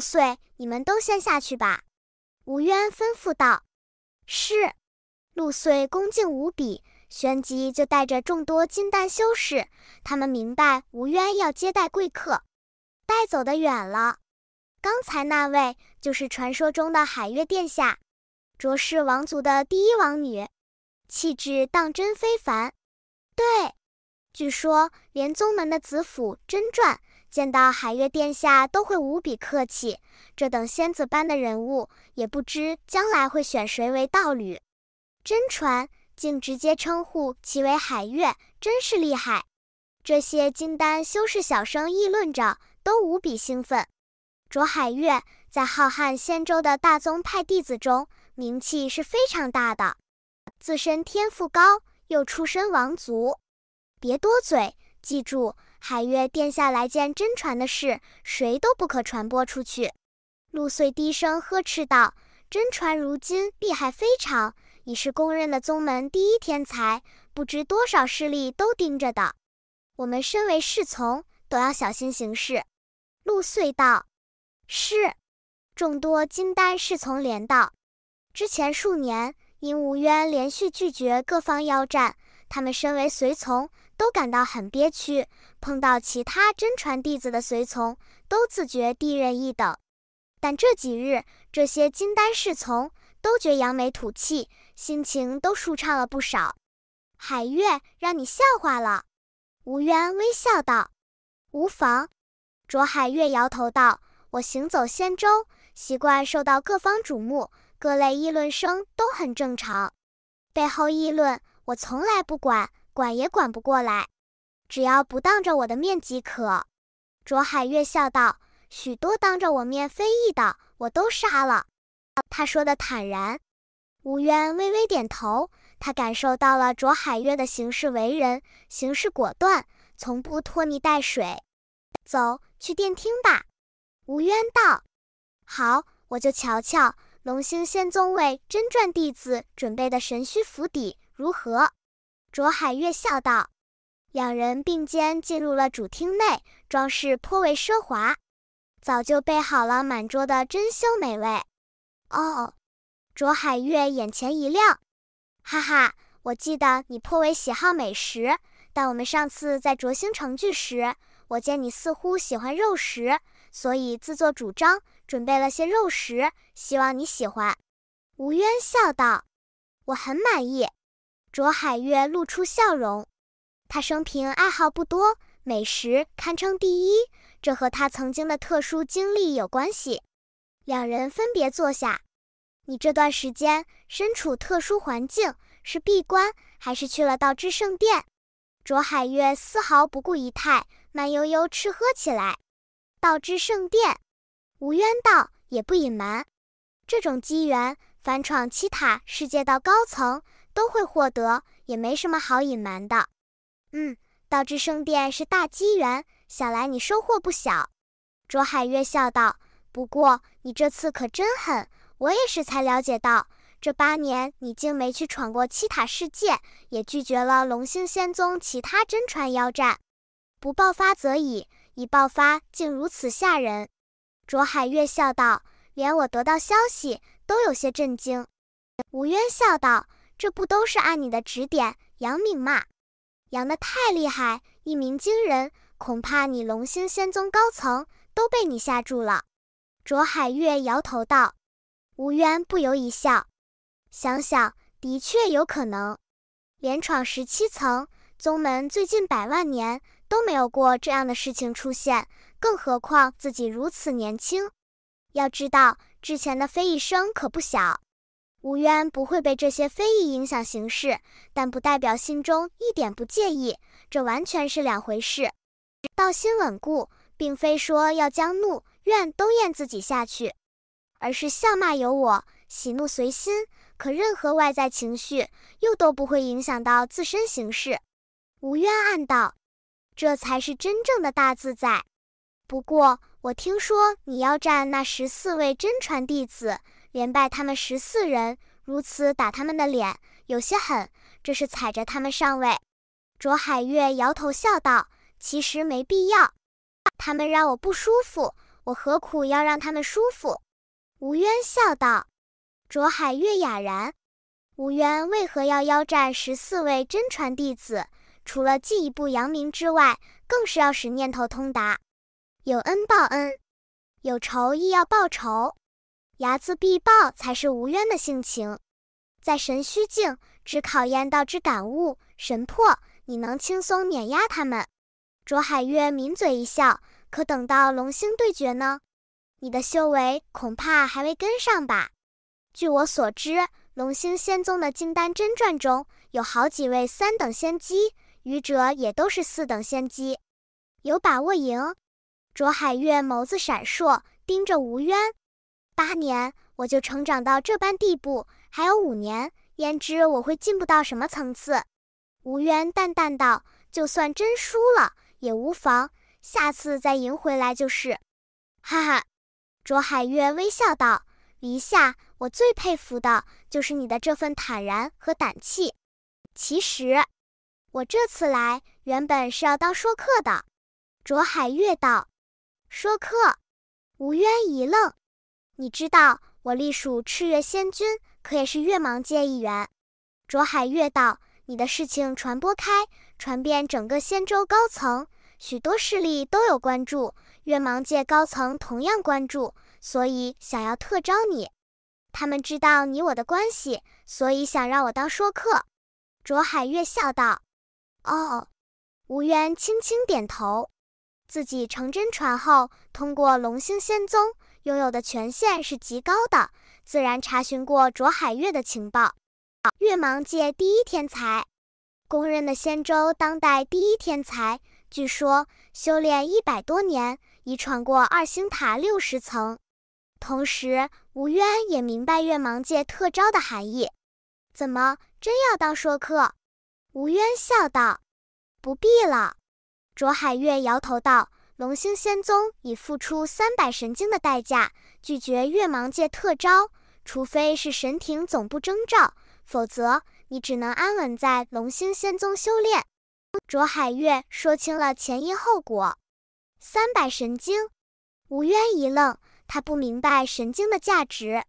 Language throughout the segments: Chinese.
岁，你们都先下去吧。”吴渊吩咐道。“是。”陆岁恭敬无比，旋即就带着众多金丹修士。他们明白吴渊要接待贵客，带走的远了。刚才那位就是传说中的海月殿下，卓氏王族的第一王女，气质当真非凡。对，据说连宗门的子府真传。见到海月殿下都会无比客气，这等仙子般的人物，也不知将来会选谁为道侣。真传竟直接称呼其为海月，真是厉害。这些金丹修士小声议论着，都无比兴奋。卓海月在浩瀚仙州的大宗派弟子中名气是非常大的，自身天赋高，又出身王族。别多嘴，记住。海月殿下来见真传的事，谁都不可传播出去。”陆遂低声呵斥道，“真传如今厉害非常，已是公认的宗门第一天才，不知多少势力都盯着的。我们身为侍从，都要小心行事。”陆遂道：“是。”众多金丹侍从连道：“之前数年，因吴渊连续拒绝各方邀战，他们身为随从，都感到很憋屈。”碰到其他真传弟子的随从，都自觉低人一等。但这几日，这些金丹侍从都觉扬眉吐气，心情都舒畅了不少。海月，让你笑话了。吴渊微笑道：“无妨。”卓海月摇头道：“我行走仙州，习惯受到各方瞩目，各类议论声都很正常。背后议论，我从来不管，管也管不过来。”只要不当着我的面即可。”卓海月笑道，“许多当着我面非议的，我都杀了。”他说的坦然。吴渊微微点头，他感受到了卓海月的行事为人，行事果断，从不拖泥带水。走去电厅吧。”吴渊道，“好，我就瞧瞧龙兴仙宗为真传弟子准备的神虚府邸如何。”卓海月笑道。两人并肩进入了主厅内，装饰颇为奢华，早就备好了满桌的珍馐美味。哦，卓海月眼前一亮，哈哈，我记得你颇为喜好美食，但我们上次在卓星城聚时，我见你似乎喜欢肉食，所以自作主张准备了些肉食，希望你喜欢。吴渊笑道：“我很满意。”卓海月露出笑容。他生平爱好不多，美食堪称第一，这和他曾经的特殊经历有关系。两人分别坐下，你这段时间身处特殊环境，是闭关还是去了道之圣殿？卓海月丝毫不顾仪态，慢悠悠吃喝起来。道之圣殿，无冤道也不隐瞒，这种机缘，凡闯七塔世界到高层都会获得，也没什么好隐瞒的。嗯，道之圣殿是大机缘，想来你收获不小。卓海月笑道：“不过你这次可真狠，我也是才了解到，这八年你竟没去闯过七塔世界，也拒绝了龙兴仙宗其他真传邀战。不爆发则已，一爆发竟如此吓人。”卓海月笑道：“连我得到消息都有些震惊。”吴渊笑道：“这不都是按你的指点，杨敏嘛？”扬的太厉害，一鸣惊人，恐怕你龙兴仙宗高层都被你吓住了。”卓海月摇头道。吴渊不由一笑，想想的确有可能，连闯十七层，宗门最近百万年都没有过这样的事情出现，更何况自己如此年轻。要知道，之前的飞翼声可不小。吴渊不会被这些非议影响行事，但不代表心中一点不介意，这完全是两回事。道心稳固，并非说要将怒怨都咽自己下去，而是笑骂由我，喜怒随心。可任何外在情绪又都不会影响到自身行事。吴渊暗道，这才是真正的大自在。不过我听说你要战那十四位真传弟子。连败他们十四人，如此打他们的脸，有些狠。这是踩着他们上位。卓海月摇头笑道：“其实没必要，他们让我不舒服，我何苦要让他们舒服？”吴渊笑道。卓海月哑然。吴渊为何要邀战十四位真传弟子？除了进一步扬名之外，更是要使念头通达。有恩报恩，有仇亦要报仇。睚眦必报才是无渊的性情，在神虚境只考验道之感悟、神魄，你能轻松碾压他们。卓海月抿嘴一笑，可等到龙星对决呢？你的修为恐怕还未跟上吧？据我所知，龙星仙宗的金丹真传中有好几位三等仙姬，愚者也都是四等仙姬，有把握赢？卓海月眸子闪烁，盯着无渊。八年我就成长到这般地步，还有五年，焉知我会进步到什么层次？吴渊淡淡道：“就算真输了也无妨，下次再赢回来就是。”哈哈，卓海月微笑道：“黎夏，我最佩服的就是你的这份坦然和胆气。其实，我这次来原本是要当说客的。”卓海月道：“说客？”吴渊一愣。你知道我隶属赤月仙君，可也是月芒界一员。卓海月道：“你的事情传播开，传遍整个仙州高层，许多势力都有关注，月芒界高层同样关注，所以想要特招你。他们知道你我的关系，所以想让我当说客。”卓海月笑道：“哦。”吴渊轻轻点头，自己成真传后，通过龙兴仙宗。拥有的权限是极高的，自然查询过卓海月的情报。月芒界第一天才，公认的仙舟当代第一天才，据说修炼一百多年，已闯过二星塔六十层。同时，吴渊也明白月芒界特招的含义。怎么，真要当说客？吴渊笑道：“不必了。”卓海月摇头道。龙兴仙宗已付出三百神经的代价，拒绝月芒界特招，除非是神庭总部征召，否则你只能安稳在龙兴仙宗修炼。卓海月说清了前因后果。三百神经，吴渊一愣，他不明白神经的价值。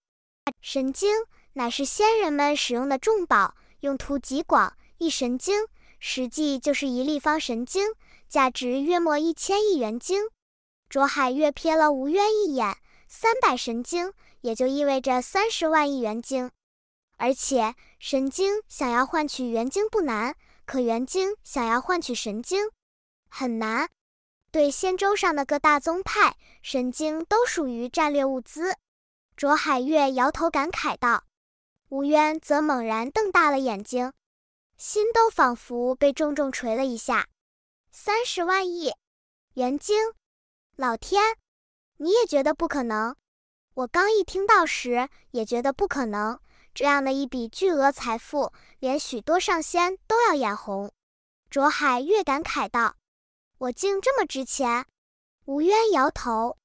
神经乃是仙人们使用的重宝，用途极广，一神经。实际就是一立方神经，价值约莫一千亿元经。卓海月瞥了吴渊一眼，三百神经也就意味着三十万亿元经。而且神经想要换取元晶不难，可元晶想要换取神经很难。对仙舟上的各大宗派，神经都属于战略物资。卓海月摇头感慨道，吴渊则猛然瞪大了眼睛。心都仿佛被重重锤了一下，三十万亿元晶，老天，你也觉得不可能？我刚一听到时也觉得不可能，这样的一笔巨额财富，连许多上仙都要眼红。卓海越感慨道：“我竟这么值钱？”吴渊摇头，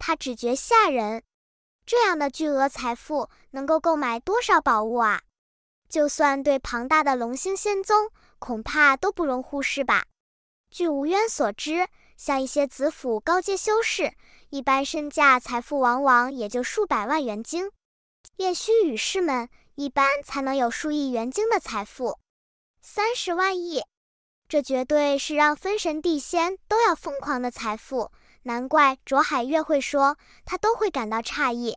他只觉吓人，这样的巨额财富能够购买多少宝物啊？就算对庞大的龙兴仙宗，恐怕都不容忽视吧。据吴渊所知，像一些子府高阶修士，一般身价财富往往也就数百万元晶；炼虚羽士们，一般才能有数亿元晶的财富。三十万亿，这绝对是让分神地仙都要疯狂的财富。难怪卓海月会说，他都会感到诧异。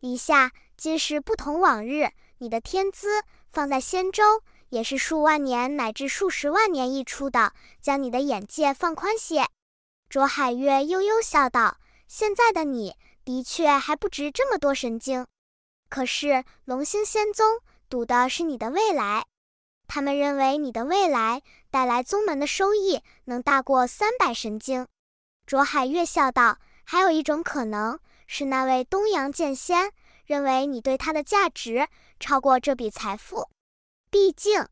一下，今时不同往日，你的天资。放在仙舟，也是数万年乃至数十万年一出的。将你的眼界放宽些。”卓海月悠悠笑道，“现在的你的确还不值这么多神经，可是龙兴仙宗赌的是你的未来，他们认为你的未来带来宗门的收益能大过三百神经。”卓海月笑道，“还有一种可能是那位东阳剑仙。”认为你对他的价值超过这笔财富，毕竟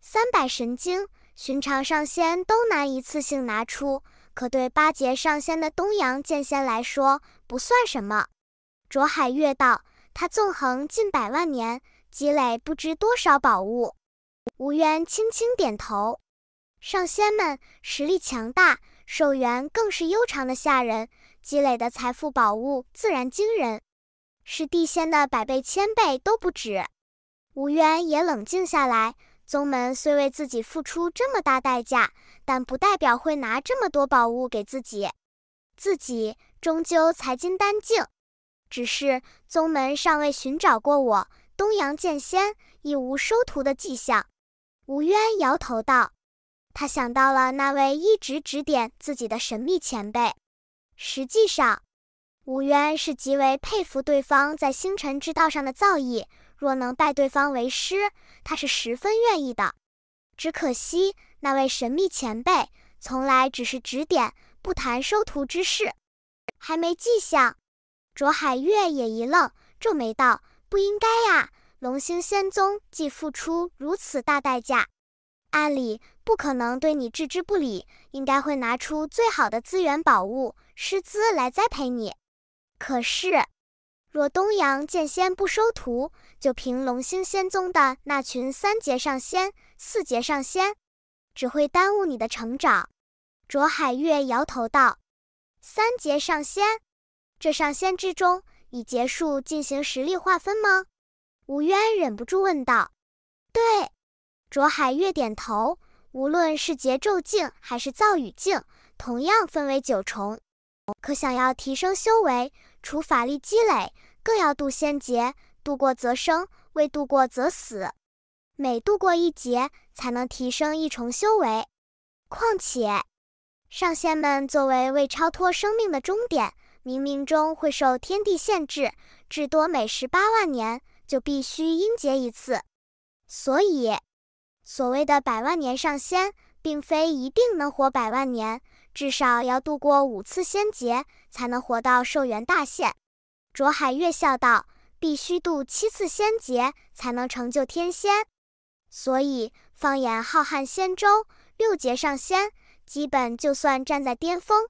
三百神经，寻常上仙都难一次性拿出，可对八节上仙的东阳剑仙来说不算什么。卓海月道：“他纵横近百万年，积累不知多少宝物。”吴渊轻轻点头：“上仙们实力强大，寿元更是悠长的吓人，积累的财富宝物自然惊人。”是地仙的百倍千倍都不止。吴渊也冷静下来。宗门虽为自己付出这么大代价，但不代表会拿这么多宝物给自己。自己终究才金丹境，只是宗门尚未寻找过我。东阳剑仙亦无收徒的迹象。吴渊摇头道：“他想到了那位一直指点自己的神秘前辈。实际上。”吴渊是极为佩服对方在星辰之道上的造诣，若能拜对方为师，他是十分愿意的。只可惜那位神秘前辈从来只是指点，不谈收徒之事，还没迹象。卓海月也一愣，皱眉道：“不应该呀，龙兴仙宗既付出如此大代价，按理不可能对你置之不理，应该会拿出最好的资源、宝物、师资来栽培你。”可是，若东阳剑仙不收徒，就凭龙兴仙宗的那群三阶上仙、四阶上仙，只会耽误你的成长。”卓海月摇头道。“三阶上仙，这上仙之中已结束进行实力划分吗？”吴渊忍不住问道。“对。”卓海月点头。“无论是劫咒境还是造雨境，同样分为九重。”可想要提升修为，除法力积累，更要渡仙劫。渡过则生，未渡过则死。每渡过一劫，才能提升一重修为。况且，上仙们作为未超脱生命的终点，冥冥中会受天地限制，至多每十八万年就必须阴劫一次。所以，所谓的百万年上仙，并非一定能活百万年。至少要度过五次仙劫，才能活到寿元大限。卓海月笑道：“必须度七次仙劫，才能成就天仙。所以，放眼浩瀚仙舟，六劫上仙基本就算站在巅峰。”